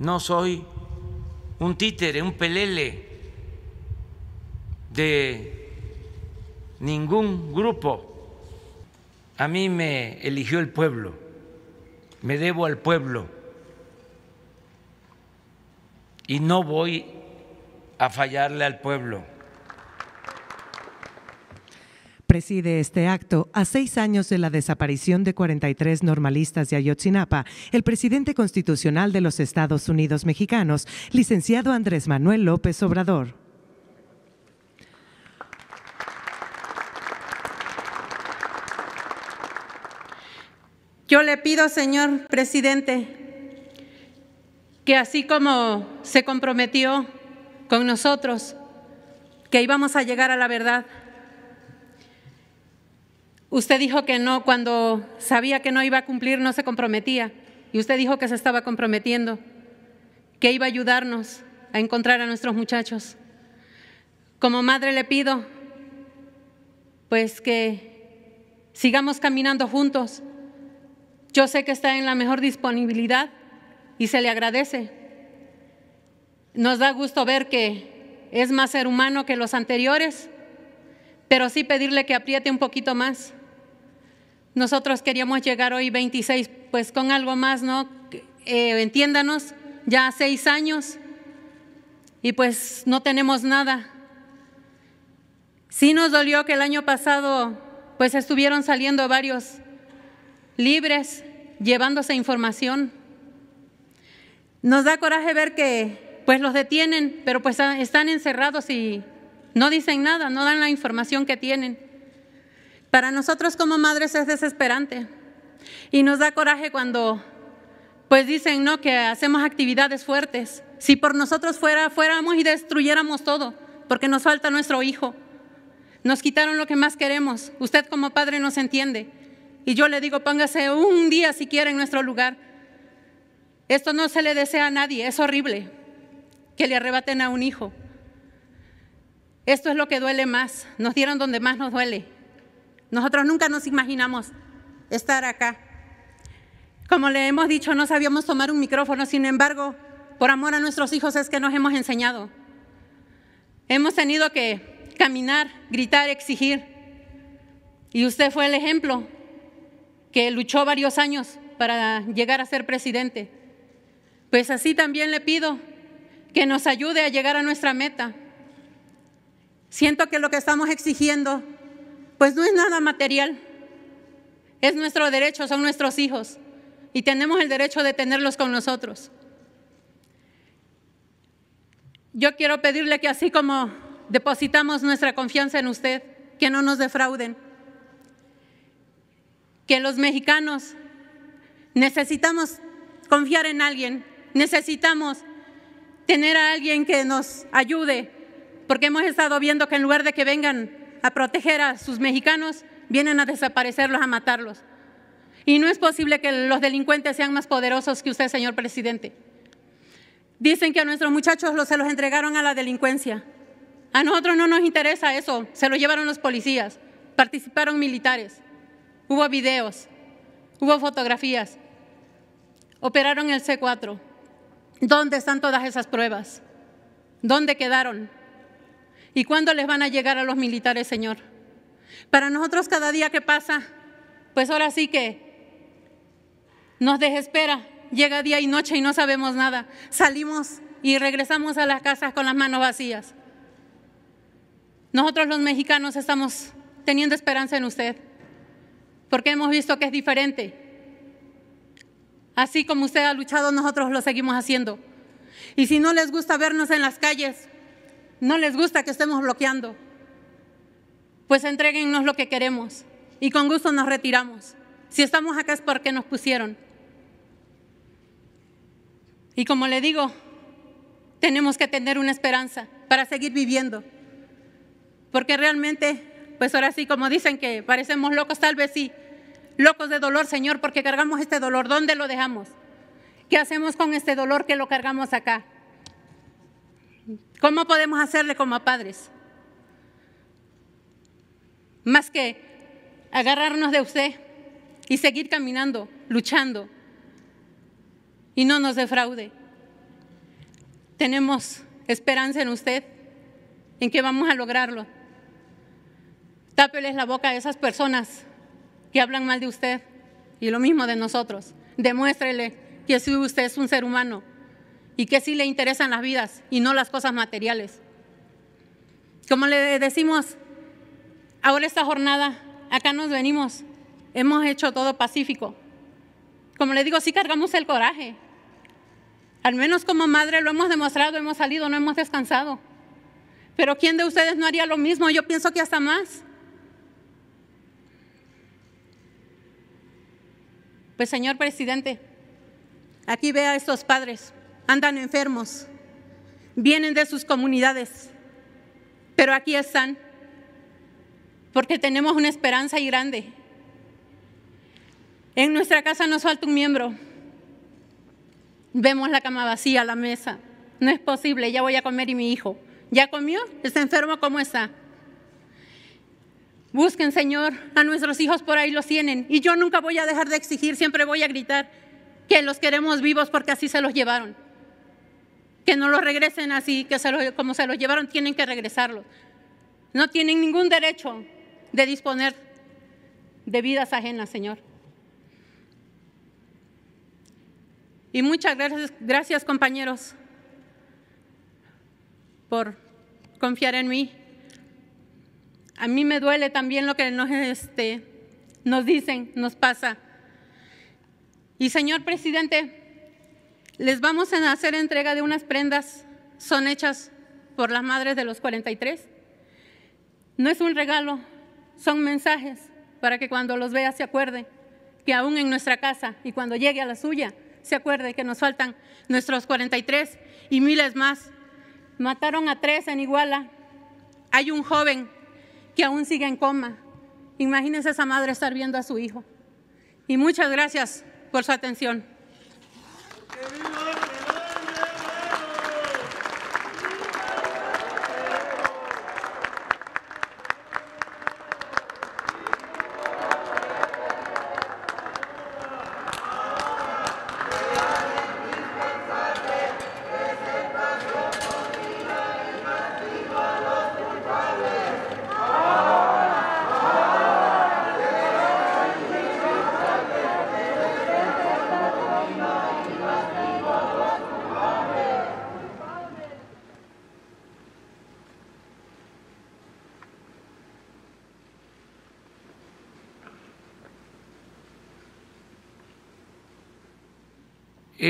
no soy un títere, un pelele de ningún grupo. A mí me eligió el pueblo, me debo al pueblo y no voy a fallarle al pueblo. Preside este acto a seis años de la desaparición de 43 normalistas de Ayotzinapa, el presidente constitucional de los Estados Unidos mexicanos, licenciado Andrés Manuel López Obrador. Yo le pido, señor presidente, que así como se comprometió con nosotros, que íbamos a llegar a la verdad, Usted dijo que no, cuando sabía que no iba a cumplir, no se comprometía. Y usted dijo que se estaba comprometiendo, que iba a ayudarnos a encontrar a nuestros muchachos. Como madre le pido, pues que sigamos caminando juntos. Yo sé que está en la mejor disponibilidad y se le agradece. Nos da gusto ver que es más ser humano que los anteriores, pero sí pedirle que apriete un poquito más nosotros queríamos llegar hoy 26, pues con algo más, ¿no? Eh, entiéndanos, ya seis años y pues no tenemos nada. Sí nos dolió que el año pasado pues estuvieron saliendo varios libres llevándose información. Nos da coraje ver que pues los detienen, pero pues están encerrados y no dicen nada, no dan la información que tienen. Para nosotros como madres es desesperante y nos da coraje cuando pues dicen, ¿no? Que hacemos actividades fuertes. Si por nosotros fuera, fuéramos y destruyéramos todo, porque nos falta nuestro hijo. Nos quitaron lo que más queremos. Usted como padre nos entiende. Y yo le digo, póngase un día si quiere en nuestro lugar. Esto no se le desea a nadie, es horrible que le arrebaten a un hijo. Esto es lo que duele más, nos dieron donde más nos duele, nosotros nunca nos imaginamos estar acá. Como le hemos dicho, no sabíamos tomar un micrófono, sin embargo, por amor a nuestros hijos es que nos hemos enseñado. Hemos tenido que caminar, gritar, exigir. Y usted fue el ejemplo que luchó varios años para llegar a ser presidente. Pues así también le pido que nos ayude a llegar a nuestra meta. Siento que lo que estamos exigiendo pues no es nada material. Es nuestro derecho, son nuestros hijos. Y tenemos el derecho de tenerlos con nosotros. Yo quiero pedirle que así como depositamos nuestra confianza en usted, que no nos defrauden. Que los mexicanos necesitamos confiar en alguien, necesitamos tener a alguien que nos ayude, porque hemos estado viendo que en lugar de que vengan a proteger a sus mexicanos, vienen a desaparecerlos, a matarlos. Y no es posible que los delincuentes sean más poderosos que usted, señor presidente. Dicen que a nuestros muchachos los, se los entregaron a la delincuencia. A nosotros no nos interesa eso, se lo llevaron los policías, participaron militares, hubo videos, hubo fotografías, operaron el C4. ¿Dónde están todas esas pruebas? ¿Dónde quedaron? ¿Y cuándo les van a llegar a los militares, Señor? Para nosotros cada día que pasa, pues ahora sí que nos desespera. Llega día y noche y no sabemos nada. Salimos y regresamos a las casas con las manos vacías. Nosotros los mexicanos estamos teniendo esperanza en usted, porque hemos visto que es diferente. Así como usted ha luchado, nosotros lo seguimos haciendo. Y si no les gusta vernos en las calles, no les gusta que estemos bloqueando, pues entreguennos lo que queremos y con gusto nos retiramos. Si estamos acá es porque nos pusieron. Y como le digo, tenemos que tener una esperanza para seguir viviendo, porque realmente, pues ahora sí, como dicen que parecemos locos, tal vez sí, locos de dolor, Señor, porque cargamos este dolor, ¿dónde lo dejamos? ¿Qué hacemos con este dolor que lo cargamos acá? ¿Cómo podemos hacerle como padres? Más que agarrarnos de usted y seguir caminando, luchando, y no nos defraude. Tenemos esperanza en usted, en que vamos a lograrlo. Tápeles la boca a esas personas que hablan mal de usted y lo mismo de nosotros. Demuéstrele que usted es un ser humano y que sí le interesan las vidas y no las cosas materiales. Como le decimos, ahora esta jornada, acá nos venimos, hemos hecho todo pacífico. Como le digo, sí cargamos el coraje. Al menos como madre lo hemos demostrado, hemos salido, no hemos descansado. Pero ¿quién de ustedes no haría lo mismo? Yo pienso que hasta más. Pues señor presidente, aquí ve a estos padres andan enfermos, vienen de sus comunidades, pero aquí están, porque tenemos una esperanza y grande. En nuestra casa nos falta un miembro. Vemos la cama vacía, la mesa. No es posible, ya voy a comer y mi hijo. ¿Ya comió? ¿Está enfermo? ¿Cómo está? Busquen, Señor, a nuestros hijos por ahí los tienen. Y yo nunca voy a dejar de exigir, siempre voy a gritar que los queremos vivos porque así se los llevaron que no lo regresen así, que se como se lo llevaron, tienen que regresarlo. No tienen ningún derecho de disponer de vidas ajenas, Señor. Y muchas gracias, gracias compañeros, por confiar en mí. A mí me duele también lo que nos, este, nos dicen, nos pasa. Y señor presidente, les vamos a hacer entrega de unas prendas, son hechas por las madres de los 43. No es un regalo, son mensajes para que cuando los vea se acuerde que aún en nuestra casa y cuando llegue a la suya se acuerde que nos faltan nuestros 43 y miles más. Mataron a tres en Iguala. Hay un joven que aún sigue en coma. Imagínense esa madre estar viendo a su hijo. Y muchas gracias por su atención.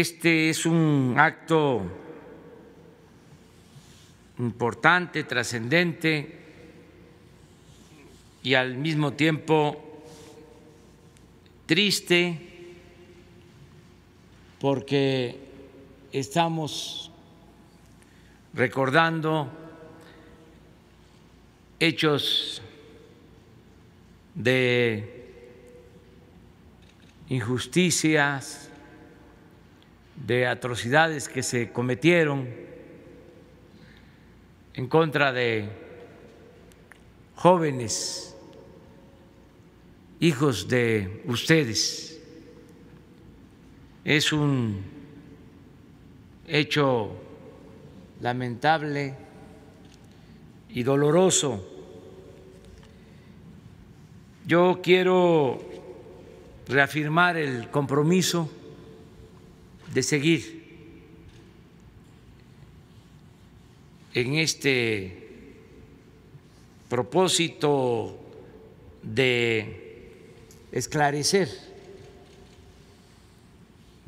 Este es un acto importante, trascendente y al mismo tiempo triste porque estamos recordando hechos de injusticias, de atrocidades que se cometieron en contra de jóvenes hijos de ustedes. Es un hecho lamentable y doloroso. Yo quiero reafirmar el compromiso de seguir en este propósito de esclarecer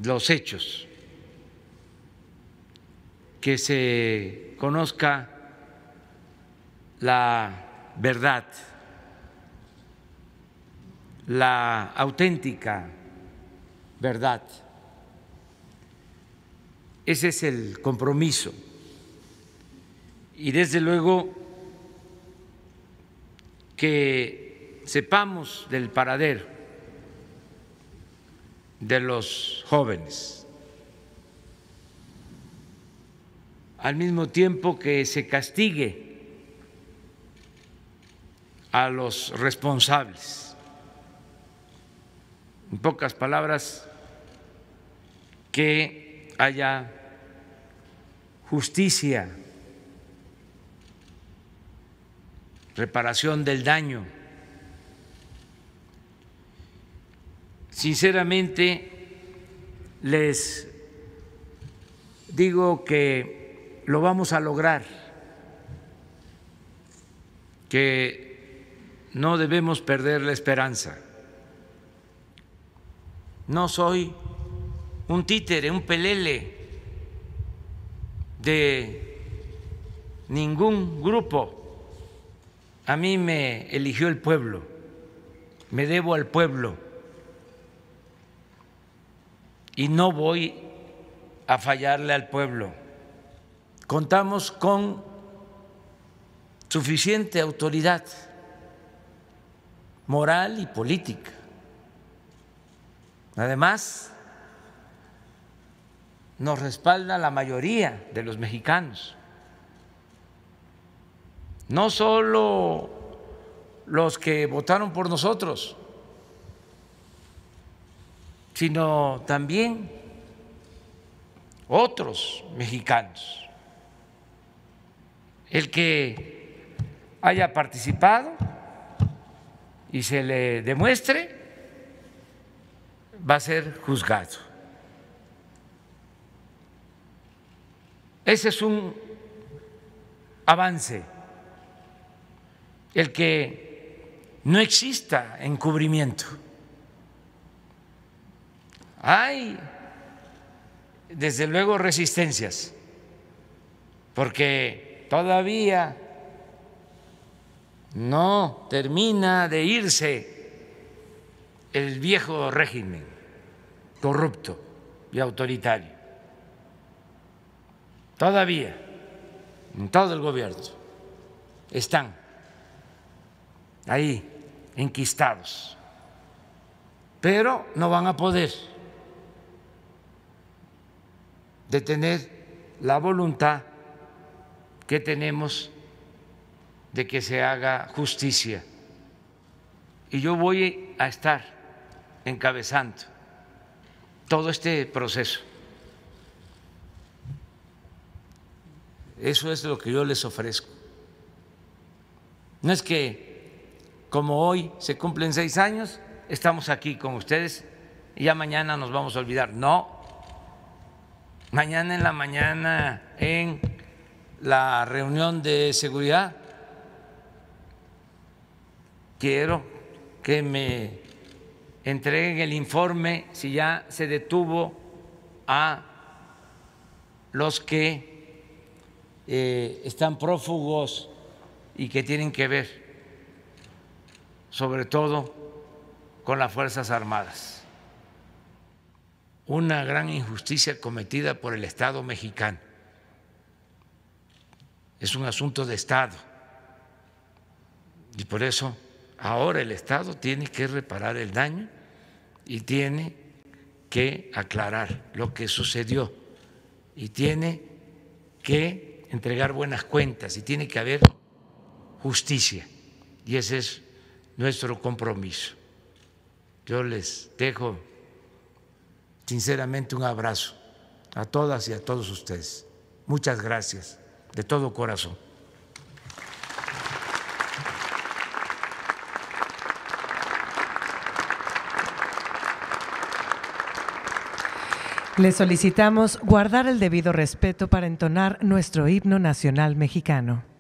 los hechos, que se conozca la verdad, la auténtica verdad. Ese es el compromiso. Y desde luego que sepamos del paradero de los jóvenes, al mismo tiempo que se castigue a los responsables. En pocas palabras, que haya justicia, reparación del daño. Sinceramente, les digo que lo vamos a lograr, que no debemos perder la esperanza. No soy un títere, un pelele de ningún grupo. A mí me eligió el pueblo, me debo al pueblo y no voy a fallarle al pueblo. Contamos con suficiente autoridad moral y política. Además, nos respalda la mayoría de los mexicanos. No solo los que votaron por nosotros, sino también otros mexicanos. El que haya participado y se le demuestre va a ser juzgado. Ese es un avance, el que no exista encubrimiento. Hay, desde luego, resistencias, porque todavía no termina de irse el viejo régimen corrupto y autoritario todavía en todo el gobierno están ahí enquistados, pero no van a poder detener la voluntad que tenemos de que se haga justicia. Y yo voy a estar encabezando todo este proceso. Eso es lo que yo les ofrezco. No es que como hoy se cumplen seis años, estamos aquí con ustedes y ya mañana nos vamos a olvidar. No. Mañana en la mañana, en la reunión de seguridad, quiero que me entreguen el informe si ya se detuvo a los que eh, están prófugos y que tienen que ver sobre todo con las Fuerzas Armadas. Una gran injusticia cometida por el Estado mexicano. Es un asunto de Estado. Y por eso ahora el Estado tiene que reparar el daño y tiene que aclarar lo que sucedió y tiene que entregar buenas cuentas y tiene que haber justicia. Y ese es nuestro compromiso. Yo les dejo sinceramente un abrazo a todas y a todos ustedes. Muchas gracias de todo corazón. Le solicitamos guardar el debido respeto para entonar nuestro himno nacional mexicano.